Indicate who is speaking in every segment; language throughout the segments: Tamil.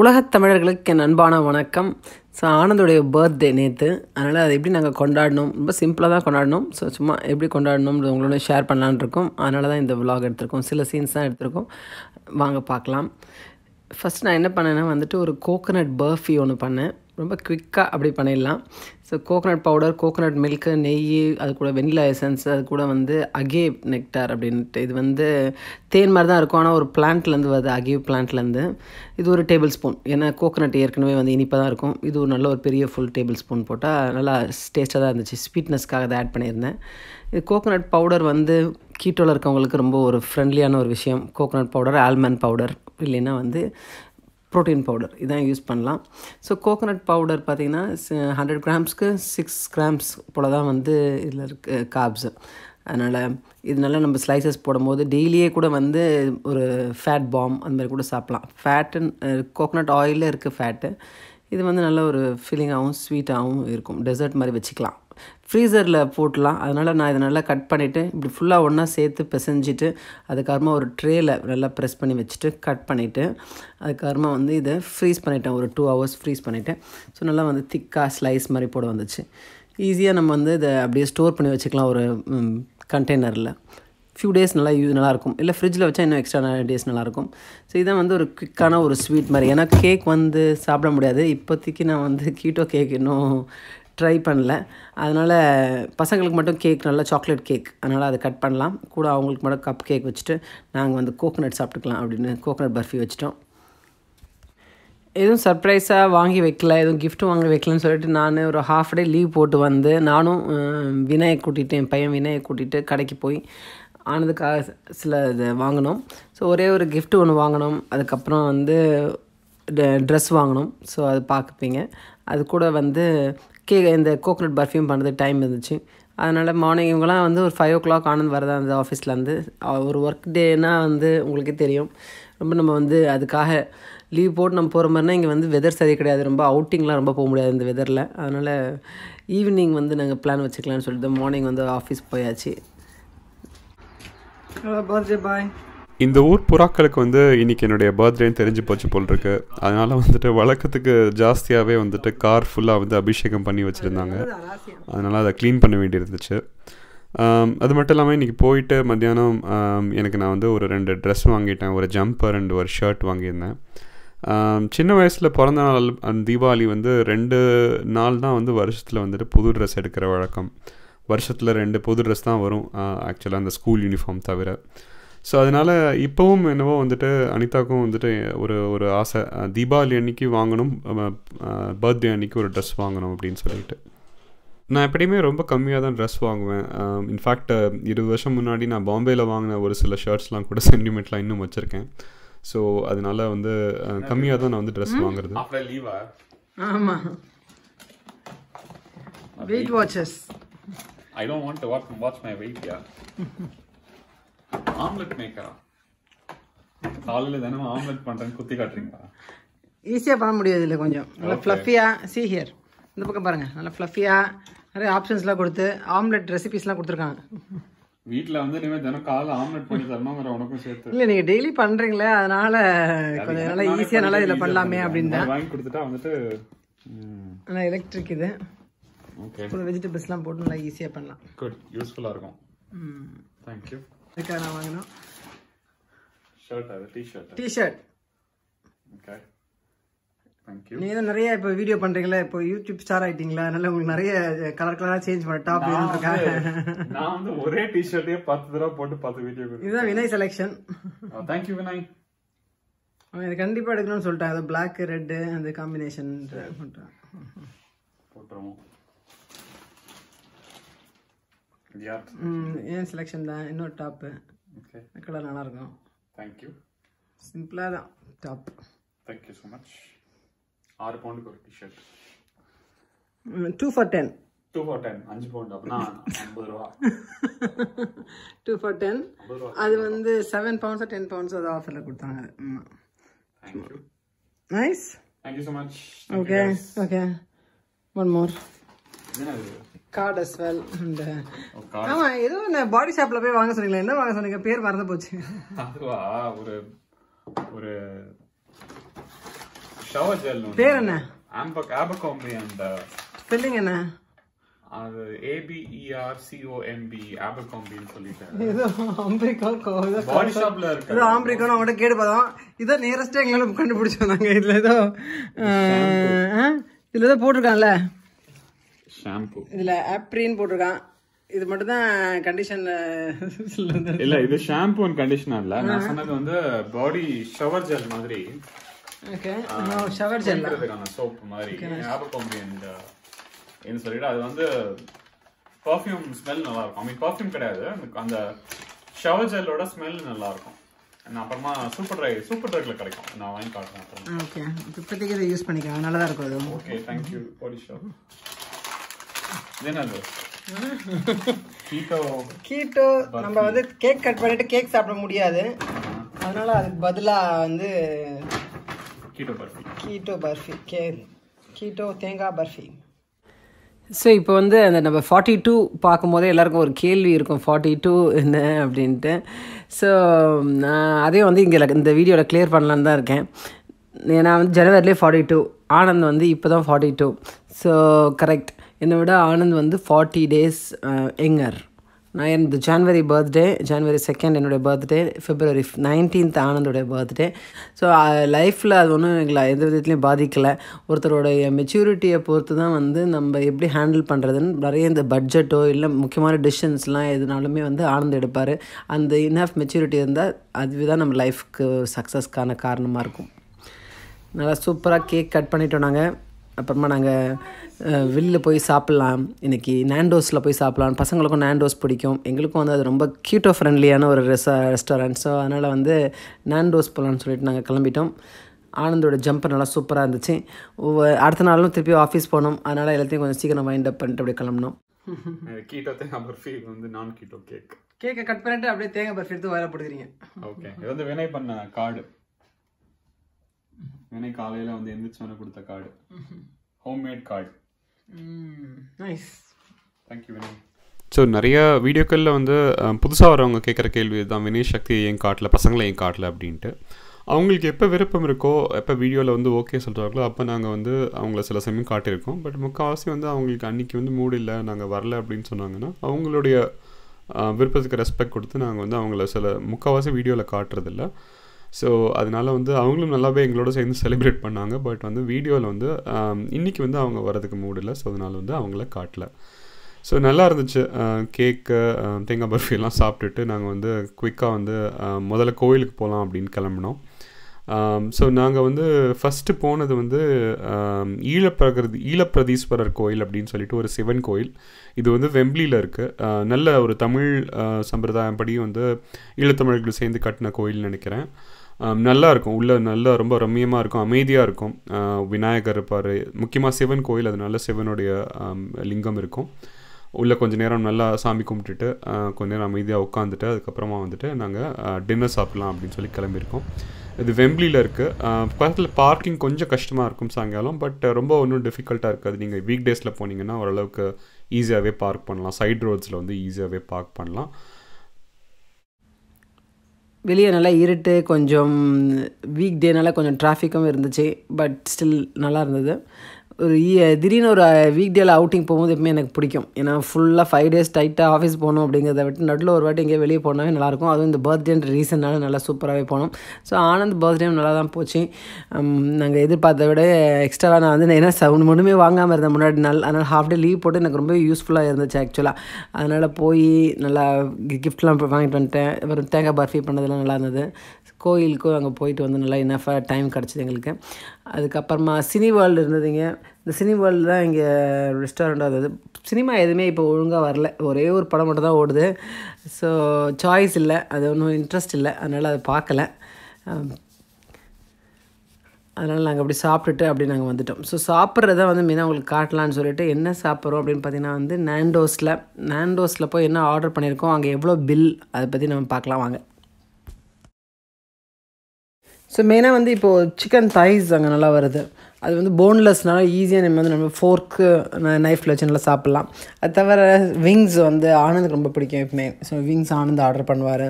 Speaker 1: உலகத் தமிழர்களுக்கு என் அன்பான வணக்கம் ஸோ ஆனந்தோடைய பர்த்டே நேற்று அதனால் அதை எப்படி நாங்கள் கொண்டாடணும் ரொம்ப சிம்பிளாக தான் கொண்டாடணும் ஸோ சும்மா எப்படி கொண்டாடணும் உங்களோட ஷேர் பண்ணலான் இருக்கோம் அதனால தான் இந்த விலாக் எடுத்திருக்கோம் சில சீன்ஸ் தான் எடுத்திருக்கோம் வாங்க பார்க்கலாம் ஃபஸ்ட் நான் என்ன பண்ணேன்னா வந்துட்டு ஒரு கோகனட் பர்ஃபி ஒன்று பண்ணேன் ரொம்ப குவிக்காக அப்படி பண்ணிடலாம் so coconut powder coconut milk நெய் அது கூட வெண்ணிலா எசன்ஸ் அது கூட வந்து அகேவ் நெக்டார் அப்படின்ட்டு இது வந்து தேன் மாதிரி தான் இருக்கும் ஆனால் ஒரு பிளான்ட்லேருந்து வருது அகேவ் பிளான்ட்லேருந்து இது ஒரு டேபிள் ஸ்பூன் ஏன்னா கோகோனட் ஏற்கனவே வந்து இனிப்பாக தான் இருக்கும் இது ஒரு நல்ல ஒரு பெரிய ஃபுல் டேபிள் ஸ்பூன் போட்டால் நல்லா டேஸ்ட்டாக தான் இருந்துச்சு ஸ்வீட்னஸ்க்காக அதை ஆட் பண்ணியிருந்தேன் இது கோகோனட் பவுடர் வந்து கீட்டோவில் இருக்கவங்களுக்கு ரொம்ப ஒரு ஃப்ரெண்ட்லியான ஒரு விஷயம் கோகோனட் பவுடர் ஆல்மண்ட் பவுடர் இல்லைன்னா வந்து ப்ரோட்டீன் பவுடர் இதான் யூஸ் பண்ணலாம் ஸோ கோகோனட் பவுடர் பார்த்திங்கன்னா ஹண்ட்ரட் கிராம்ஸ்க்கு சிக்ஸ் கிராம்ஸ் போல் தான் வந்து இதில் இருக்குது காப்ஸு அதனால் இதனால நம்ம ஸ்லைசஸ் போடும்போது டெய்லியே கூட வந்து ஒரு ஃபேட் பாம் அந்த மாதிரி கூட சாப்பிட்லாம் ஃபேட்டுன்னு கோகோனட் ஆயிலில் இருக்குது ஃபேட்டு இது வந்து நல்ல ஒரு ஃபீலிங்காகவும் ஸ்வீட்டாகவும் இருக்கும் டெசர்ட் மாதிரி வச்சுக்கலாம் ஃப்ரீசரில் போட்டலாம் அதனால் நான் இதை நல்லா கட் பண்ணிவிட்டு இப்படி ஃபுல்லாக ஒன்றா சேர்த்து பிசைஞ்சிட்டு அதுக்கப்புறமா ஒரு ட்ரேயில் நல்லா ப்ரெஸ் பண்ணி வச்சுட்டு கட் பண்ணிவிட்டு அதுக்கப்புறமா வந்து இதை ஃப்ரீஸ் பண்ணிட்டேன் ஒரு டூ ஹவர்ஸ் ஃப்ரீஸ் பண்ணிவிட்டேன் ஸோ நல்லா வந்து திக்காக ஸ்லைஸ் மாதிரி போட வந்துச்சு ஈஸியாக நம்ம வந்து இதை அப்படியே ஸ்டோர் பண்ணி வச்சுக்கலாம் ஒரு கண்டெய்னரில் ஃபியூ டேஸ் நல்லா யூஸ் நல்லாயிருக்கும் இல்லை ஃப்ரிட்ஜில் வச்சா இன்னும் எக்ஸ்ட்ரா டேஸ் நல்லாயிருக்கும் ஸோ இதான் வந்து ஒரு குவிக்கான ஒரு ஸ்வீட் மாதிரி ஏன்னா கேக் வந்து சாப்பிட முடியாது இப்போதைக்கு நான் வந்து கீட்டோ கேக் இன்னும் ட்ரை பண்ணல அதனால் பசங்களுக்கு மட்டும் கேக் நல்லா சாக்லேட் கேக் அதனால் அதை கட் பண்ணலாம் கூட அவங்களுக்கு மட்டும் கப் கேக் வச்சுட்டு நாங்கள் வந்து கோகோனட் சாப்பிட்டுக்கலாம் அப்படின்னு கோகோனட் பர்ஃபி வச்சிட்டோம் எதுவும் சர்ப்ரைஸாக வாங்கி வைக்கல எதுவும் கிஃப்ட்டும் வாங்கி வைக்கலன்னு சொல்லிட்டு நான் ஒரு ஹாஃப் டே லீவ் போட்டு வந்து நானும் வினயை கூட்டிகிட்டு என் பையன் வினயை கூட்டிகிட்டு கடைக்கு போய் ஆனதுக்காக சில இது வாங்கினோம் ஸோ ஒரே ஒரு கிஃப்ட் ஒன்று வாங்கினோம் அதுக்கப்புறம் வந்து ட்ரெஸ் வாங்கினோம் ஸோ அது பார்க்குப்பீங்க அது கூட வந்து கே இந்த கோகனட் பர்ஃப்யூம் பண்ணுறது டைம் இருந்துச்சு அதனால் மார்னிங் இவங்கெல்லாம் வந்து ஒரு ஃபைவ் ஓ கிளாக் ஆனந்த் வரதா அந்த ஆஃபீஸ்லேருந்து ஒரு ஒர்க் டேனால் வந்து உங்களுக்கே தெரியும் ரொம்ப நம்ம வந்து அதுக்காக லீவ் போட்டு நம்ம போகிற மாதிரினா இங்கே வந்து வெதர் சரி கிடையாது ரொம்ப அவுட்டிங்லாம் ரொம்ப போக முடியாது இந்த வெதரில் அதனால் ஈவினிங் வந்து நாங்கள் பிளான் வச்சுக்கலாம்னு சொல்லிட்டு மார்னிங் வந்து ஆஃபீஸ் போயாச்சு பர்த்டே பாய்
Speaker 2: இந்த ஊர் புறாக்களுக்கு வந்து இன்றைக்கி என்னுடைய பர்த்டேன்னு தெரிஞ்சு போச்சு போல் இருக்கு அதனால் வந்துட்டு வழக்கத்துக்கு ஜாஸ்தியாகவே வந்துட்டு கார் ஃபுல்லாக வந்து அபிஷேகம் பண்ணி வச்சுருந்தாங்க அதனால் அதை க்ளீன் பண்ண வேண்டியிருந்துச்சு அது மட்டும் இல்லாமல் இன்றைக்கி போயிட்டு மத்தியானம் எனக்கு நான் வந்து ஒரு ரெண்டு ட்ரெஸ் வாங்கிட்டேன் ஒரு ஜம்பர் அண்ட் ஒரு ஷர்ட் வாங்கியிருந்தேன் சின்ன வயசில் பிறந்த நாள் தீபாவளி வந்து ரெண்டு நாள் தான் வந்து வருஷத்தில் வந்துட்டு புது ட்ரெஸ் எடுக்கிற வழக்கம் வருஷத்தில் ரெண்டு புது ட்ரெஸ் தான் வரும் ஆக்சுவலாக அந்த ஸ்கூல் யூனிஃபார்ம் தவிர ஸோ அதனால் இப்போவும் என்னவோ வந்துட்டு அனிதாக்கும் வந்துட்டு ஒரு ஒரு ஆசை தீபாவளி அன்னைக்கு வாங்கணும் பர்த்டே அன்னைக்கு ஒரு ட்ரெஸ் வாங்கணும் அப்படின்னு சொல்லிட்டு நான் எப்படியுமே ரொம்ப கம்மியாக தான் ட்ரெஸ் வாங்குவேன் இன்ஃபேக்ட் இருபது வருஷம் முன்னாடி நான் பாம்பேயில் வாங்கின ஒரு சில ஷர்ட்ஸ்லாம் கூட சென்டிமெண்ட்லாம் இன்னும் வச்சுருக்கேன் ஸோ அதனால வந்து கம்மியாக தான் நான் வந்து ட்ரெஸ் வாங்குறது
Speaker 1: ஆமாம் வெயிட் வாட்சஸ்
Speaker 2: I don't want to watch watch my weight yeah omelette மேக்கரா ஆம்லெட் குத்தி காட்டுறீங்களா
Speaker 1: ஈஸியாக பண்ண முடியாது இல்லை கொஞ்சம் நல்லா ஃப்ளஃபியாக சீ ஹியர் இந்த பக்கம் பாருங்கள் நல்லா ஃப்ளஃபியாக நிறைய ஆப்ஷன்ஸ்லாம் கொடுத்து ஆம்லெட் ரெசிபிஸ்லாம் கொடுத்துருக்காங்க
Speaker 2: வீட்டில் வந்து தினம் காலைல ஆம்லெட் பண்ணி தரணுங்கிற உனக்கும் சேர்த்து இல்லை
Speaker 1: நீங்கள் டெய்லி பண்ணுறீங்களே அதனால் கொஞ்சம் நல்லா ஈஸியாக நல்லா இதில் பண்ணலாமே அப்படின்னு
Speaker 2: வாங்கி கொடுத்துட்டா வந்துட்டு எலக்ட்ரிக் இது ஓகே
Speaker 1: வெஜிடபிள்ஸ்லாம் போட்டு நல்லா ஈஸியாக பண்ணலாம்
Speaker 2: குட் யூஸ்ஃபுல்லாக இருக்கும் ம் தேங்க்யூ
Speaker 1: இருக்கா நான் வாங்கணும்
Speaker 2: டிஷர்ட் டிஷர்ட் ஓகே தேங்க்யூ நீங்க
Speaker 1: நிறைய இப்போ வீடியோ பண்றீங்களா இப்போ யூடியூப் ஸ்டார் ஆயிட்டீங்களா அதனால உங்களுக்கு நிறைய கலர் கலரா சேஞ்ச் பண்ண டாப் இருக்காங்க
Speaker 2: நான் வந்து ஒரே ஷர்ட்டே 10 தடவை போட்டு 10 வீடியோ இதுதான்
Speaker 1: வினய் செலெக்ஷன் தேங்க்யூ வினய் அவன் இது கண்டிப்பா எடுக்கணும்னு சொல்லிட்டான் அது பிளாக் ரெட் அந்த காம்பினேஷன் போட்டுருவோம் ஏன் செலெக்ஷன் தான் இன்னும் டாப்பு ஓகே கலர் நல்லாயிருக்கும் தேங்க்யூ சிம்பிளாக தான் டாப் தேங்க்யூ ஸோ மச்
Speaker 2: ஆறு பவுண்டுக்கு ஒரு tshirt two for ten two for ten அஞ்சு பவுண்ட் அப்படின்னா ஐம்பது ரூபா
Speaker 1: டூ ஃபார் டென் அது வந்து செவன் பவுண்ட்ஸோ டென் பவுண்ட்ஸோ அது ஆஃபரில் கொடுத்தாங்க thank you nice thank you so much okay okay one more card as well ஆமா ஏதோ நான் பாடி ஷாப்ல போய் வாங்க சொன்னீங்களா என்ன வாங்க சொன்னீங்க பேர் மறந்து போச்சு
Speaker 2: ஒரு ஒரு ஷவர் ஜெல் பேர் என்ன ஆம்பக் ஆபகோம்பி அந்த ஸ்பெல்லிங் என்ன அது e பாடி கேட்டு
Speaker 1: கண்டுபிடிச்சோம் போட்டிருக்காங்கல்ல ஷாம்பு இதுல ஆப்ரின் போட்டிருக்கான் இது மட்டும் தான் கண்டிஷன்ல இல்ல இது ஷாம்பு அண்ட் கண்டிஷனர் இல்ல நான் சொன்னது
Speaker 2: வந்து பாடி ஷவர் ஜெல் மாதிரி
Speaker 1: ஓகே ஷவர்
Speaker 2: மாதிரி இந்த uh, என்ன அது வந்து ஸ்மெல் நல்லா இருக்கும் கிடையாது அந்த ஷவர் ஜெல்லோட நான் அப்புறமா சூப்பர் ட்ரை சூப்பர் ட்ரைக்ல கிடைக்கும் நான் வாங்கி காட்டுறேன்
Speaker 1: ஓகே இப்போதைக்கு யூஸ் பண்ணிக்கலாம் நல்லா தான் இருக்கும் அது ஓகே தேங்க்யூ பாடி ஷாப் கீட்டோ நம்ம வந்து கேக் கட் பண்ணிட்டு கேக் சாப்பிட முடியாது அதுக்கு பதிலாக வந்து கீட்டோ பர்ஃபி கீட்டோ தேங்காய் பர்ஃபி ஸோ இப்போ வந்து அந்த நம்ம ஃபார்ட்டி டூ பார்க்கும்போதே எல்லாருக்கும் ஒரு கேள்வி இருக்கும் ஃபார்ட்டி டூ என்ன அப்படின்ட்டு ஸோ அதையும் வந்து இங்கே இந்த வீடியோவில் கிளியர் பண்ணலான்னு தான் இருக்கேன் ஏன்னா வந்து ஜனவரிலே ஃபார்ட்டி டூ ஆனந்த் வந்து இப்போ தான் ஃபார்ட்டி டூ ஸோ கரெக்ட் என்னை விட ஆனந்த் வந்து ஃபார்ட்டி டேஸ் எங்கர் நான் எனது ஜான்வரி பர்த்டே ஜான்வரி செகண்ட் என்னுடைய பர்த்டே ஃபிப்ரவரி நைன்டீன்த் ஆனந்தோடைய பர்த்டே ஸோ லைஃப்பில் அது ஒன்றும் எங்களை எந்த விதத்துலையும் பாதிக்கலை ஒருத்தருடைய மெச்சூரிட்டியை பொறுத்து தான் வந்து நம்ம எப்படி ஹேண்டில் பண்ணுறதுன்னு நிறைய இந்த பட்ஜெட்டோ இல்லை முக்கியமான டிசிஷன்ஸ்லாம் எதுனாலுமே வந்து ஆனந்தம் எடுப்பார் அந்த இன்ஹாஃப் மெச்சூரிட்டி இருந்தால் அதுதான் நம்ம லைஃப்க்கு சக்ஸஸ்க்கான காரணமாக இருக்கும் நல்லா சூப்பராக கேக் கட் பண்ணிட்டோம் நாங்கள் அப்புறமா நாங்கள் வெளில போய் சாப்பிட்லாம் இன்றைக்கி நேண்டோஸில் போய் சாப்பிட்லாம் பசங்களுக்கும் நேண்டோஸ் பிடிக்கும் எங்களுக்கும் வந்து அது ரொம்ப கீட்டோ ஃப்ரெண்ட்லியான ஒரு ரெசா ரெஸ்டாரண்ட் ஸோ அதனால் வந்து நேண்டோஸ் போகலான்னு சொல்லிட்டு நாங்கள் கிளம்பிட்டோம் ஆனந்தோட ஜம்பர் நல்லா சூப்பராக இருந்துச்சு ஒவ்வொரு அடுத்த நாளும் திருப்பி ஆஃபீஸ் போனோம் அதனால் எல்லாத்தையும் கொஞ்சம் சீக்கிரம் வைண்ட் அப் பண்ணிட்டு அப்படியே கிளம்பினோம்
Speaker 2: கீட்டோ தேங்காய் பர்ஃபி வந்து நான் கீட்டோ கேக்
Speaker 1: கேக்கை கட் பண்ணிட்டு அப்படியே தேங்காய் பர்ஃபி எடுத்து வயலை போடுறீங்க ஓகே இது வந்து
Speaker 2: வினை பண்ண கார்டு நினை காலையில் வந்து எந்திரிச்சோன்னு கொடுத்த card homemade card nice you Vinay so நிறைய வீடியோக்களில் வந்து புதுசாக வரவங்க கேட்குற கேள்வி தான் வினேஷ் சக்தி என் காட்டில் பசங்களை என் காட்டில் அப்படின்ட்டு அவங்களுக்கு எப்போ விருப்பம் இருக்கோ எப்போ வீடியோவில் வந்து ஓகே சொல்கிறாங்களோ அப்போ நாங்கள் வந்து அவங்கள சில சமயம் காட்டியிருக்கோம் பட் முக்கால்வாசி வந்து அவங்களுக்கு அன்றைக்கி வந்து மூடு இல்லை நாங்கள் வரல அப்படின்னு சொன்னாங்கன்னா அவங்களுடைய விருப்பத்துக்கு ரெஸ்பெக்ட் கொடுத்து நாங்கள் வந்து அவங்கள சில முக்கால்வாசி வீடியோவில் காட்டுறதில்ல ஸோ அதனால் வந்து அவங்களும் நல்லாவே எங்களோட சேர்ந்து செலிப்ரேட் பண்ணாங்க பட் வந்து வீடியோவில் வந்து um, இன்றைக்கி வந்து அவங்க வரதுக்கு மூடில் ஸோ அதனால் வந்து அவங்கள காட்டல ஸோ நல்லா இருந்துச்சு கேக்கு uh, um, தேங்காய் பர்ஃபியெல்லாம் சாப்பிட்டுட்டு நாங்கள் வந்து குயிக்காக வந்து uh, முதல்ல கோயிலுக்கு போகலாம் அப்படின்னு கிளம்பினோம் ஸோ um, நாங்கள் வந்து ஃபஸ்ட்டு போனது வந்து ஈழப்பிரகிருதி ஈழப்பிரதீஸ்வரர் கோயில் அப்படின்னு சொல்லிட்டு ஒரு சிவன் கோயில் இது வந்து வெம்பிலியில் இருக்குது uh, நல்ல ஒரு தமிழ் சம்பிரதாயம் வந்து ஈழத்தமிழர்கள் சேர்ந்து கட்டின கோயில்னு நினைக்கிறேன் நல்லா இருக்கும் உள்ளே நல்லா ரொம்ப ரம்மியமாக இருக்கும் அமைதியாக இருக்கும் விநாயகர் இருப்பார் முக்கியமாக சிவன் கோயில் அதனால சிவனுடைய லிங்கம் இருக்கும் உள்ளே கொஞ்சம் நேரம் நல்லா சாமி கும்பிட்டுட்டு கொஞ்ச நேரம் அமைதியாக உட்காந்துட்டு அதுக்கப்புறமா வந்துட்டு நாங்கள் டின்னர் சாப்பிட்லாம் அப்படின்னு சொல்லி கிளம்பியிருக்கோம் இது வெம்பிலியில் இருக்குது பக்கத்தில் பார்க்கிங் கொஞ்சம் கஷ்டமாக இருக்கும் சாயங்காலம் பட் ரொம்ப ஒன்றும் டிஃபிகல்ட்டாக இருக்காது நீங்கள் வீக் டேஸில் போனீங்கன்னா ஓரளவுக்கு ஈஸியாகவே பார்க் பண்ணலாம் சைட் ரோட்ஸில் வந்து ஈஸியாகவே பார்க் பண்ணலாம்
Speaker 1: வெளியே நல்லா இருட்டு கொஞ்சம் வீக் டேனால கொஞ்சம் டிராஃபிக்கும் இருந்துச்சு பட் ஸ்டில் நல்லா இருந்தது ஒரு திடீர்னு ஒரு வீக் டேயில் அவுட்டிங் போகும்போது எப்பவுமே எனக்கு பிடிக்கும் ஏன்னா ஃபுல்லாக ஃபைவ் டேஸ் டைட்டாக ஆஃபீஸ் போகணும் அப்படிங்கிறத விட்டு நடுவில் ஒரு வாட்டி எங்கேயே வெளியே போனாவே நல்லாயிருக்கும் அதுவும் இந்த பர்த்டேன்ற ரீசன்னால நல்லா சூப்பராகவே போனோம் ஸோ ஆனந்த் பர்த்டே நல்லா தான் போச்சு நாங்கள் எதிர்பார்த்த விட எக்ஸ்ட்ராவாக நான் வந்து நான் ஏன்னா சவுண்ட் ஒன்றுமே வாங்காமல் இருந்தேன் முன்னாடி நாள் அதனால் ஹாஃப் டே லீவ் போட்டு எனக்கு ரொம்ப யூஸ்ஃபுல்லாக இருந்துச்சு ஆக்சுவலாக அதனால் போய் நல்லா கிஃப்ட்லாம் வாங்கிட்டு வந்துட்டேன் அப்புறம் தேங்காய் பர்ஃபி பண்ணதெல்லாம் நல்லா இருந்தது கோயிலுக்கும் அங்கே போயிட்டு வந்து நல்லா இனஃபாக டைம் கிடச்சிது எங்களுக்கு அதுக்கப்புறமா சினி வேர்ல்டு இருந்ததுங்க இந்த சினி வேர்ல்டு தான் இங்கே ரெஸ்டாரண்ட்டாக இருந்தது சினிமா எதுவுமே இப்போ ஒழுங்காக வரல ஒரே ஒரு படம் மட்டும் தான் ஓடுது ஸோ சாய்ஸ் இல்லை அது ஒன்றும் இன்ட்ரெஸ்ட் இல்லை அதனால் அதை பார்க்கல அதனால் நாங்கள் அப்படி சாப்பிட்டுட்டு அப்படி நாங்கள் வந்துட்டோம் ஸோ சாப்பிட்றத வந்து மெயினாக உங்களுக்கு காட்டலான்னு சொல்லிட்டு என்ன சாப்பிட்றோம் அப்படின்னு பார்த்தீங்கன்னா வந்து நேண்டோஸில் நேண்டோஸில் போய் என்ன ஆர்டர் பண்ணியிருக்கோம் அங்கே எவ்வளோ பில் அதை பற்றி நம்ம பார்க்கலாம் வாங்க ஸோ மெயினாக வந்து இப்போது சிக்கன் தைஸ் அங்கே நல்லா வருது அது வந்து போன்லெஸ்னால ஈஸியாக நம்ம வந்து நம்ம ஃபோர்க்கு நைஃப்பில் வச்சு நல்லா சாப்பிட்லாம் அது தவிர விங்ஸ் வந்து ஆனந்துக்கு ரொம்ப பிடிக்கும் எப்பவுமே ஸோ விங்ஸ் ஆனந்த் ஆர்டர் பண்ணுவார்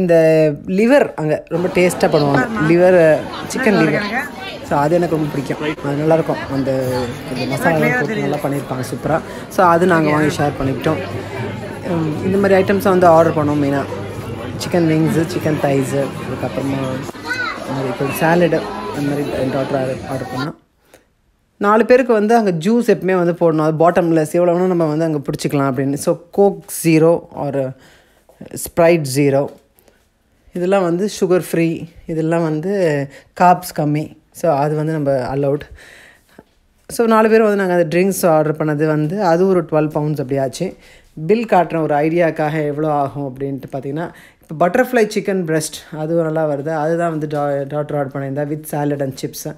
Speaker 1: இந்த லிவர் அங்கே ரொம்ப டேஸ்ட்டாக பண்ணுவாங்க லிவர் சிக்கன் லிவர் ஸோ அது எனக்கு ரொம்ப பிடிக்கும் அது நல்லாயிருக்கும் அந்த அந்த மசாலாலாம் போட்டு நல்லா பண்ணியிருப்பாங்க சூப்பராக ஸோ அது நாங்கள் வாங்கி ஷேர் பண்ணிக்கிட்டோம் இந்த மாதிரி ஐட்டம்ஸை வந்து ஆர்டர் பண்ணோம் மெயினாக சிக்கன் விங்ஸு சிக்கன் தைஸு அதுக்கப்புறமா அது மாதிரி இப்போ சாலடு அந்த மாதிரி டாக்டர் ஆர்டர் பண்ணோம் நாலு பேருக்கு வந்து அங்கே ஜூஸ் எப்பவுமே வந்து போடணும் அது பாட்டம்லெஸ் எவ்வளோனா நம்ம வந்து அங்கே பிடிச்சிக்கலாம் அப்படின்னு so Coke Zero or Sprite Zero இதெல்லாம் வந்து சுகர் ஃப்ரீ இதெல்லாம் வந்து காப்ஸ் கம்மி ஸோ அது வந்து நம்ம அலவுட் ஸோ நாலு பேர் வந்து நாங்கள் அந்த ட்ரிங்க்ஸ் ஆர்டர் பண்ணது வந்து அது ஒரு டுவெல் பவுண்ட்ஸ் அப்படியாச்சு பில் காட்டுற ஒரு ஐடியாக்காக எவ்வளோ ஆகும் அப்படின்ட்டு பார்த்தீங்கன்னா இப்போ பட்டர்ஃப்ளை சிக்கன் பிரஸ்ட் அதுவும் நல்லா வருது அதுதான் வந்து டா டாக்டர் ஆர்டர் பண்ணியிருந்தேன் வித் சாலட் அண்ட் சிப்ஸு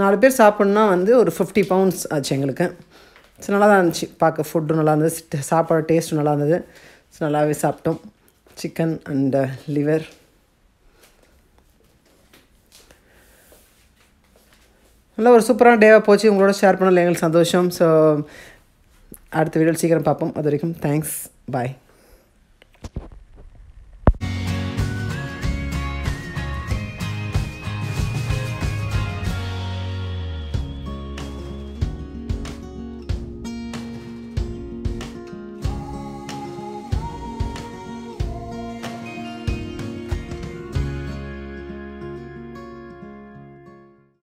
Speaker 1: நாலு பேர் சாப்பிட்ணுன்னா வந்து ஒரு ஃபிஃப்டி பவுண்ட்ஸ் ஆச்சு எங்களுக்கு ஸோ நல்லா தான் இருந்துச்சு பார்க்க ஃபுட்டும் நல்லா இருந்தது சாப்பாடு டேஸ்ட்டும் நல்லா இருந்தது ஸோ நல்லாவே சாப்பிட்டோம் சிக்கன் அண்ட் லிவர் நல்ல ஒரு சூப்பரான டேவாக போச்சு உங்களோட ஷேர் பண்ணல எங்களுக்கு சந்தோஷம் ஸோ அடுத்த வீடியோவில் சீக்கிரம் பார்ப்போம் அது வரைக்கும் தேங்க்ஸ் பாய்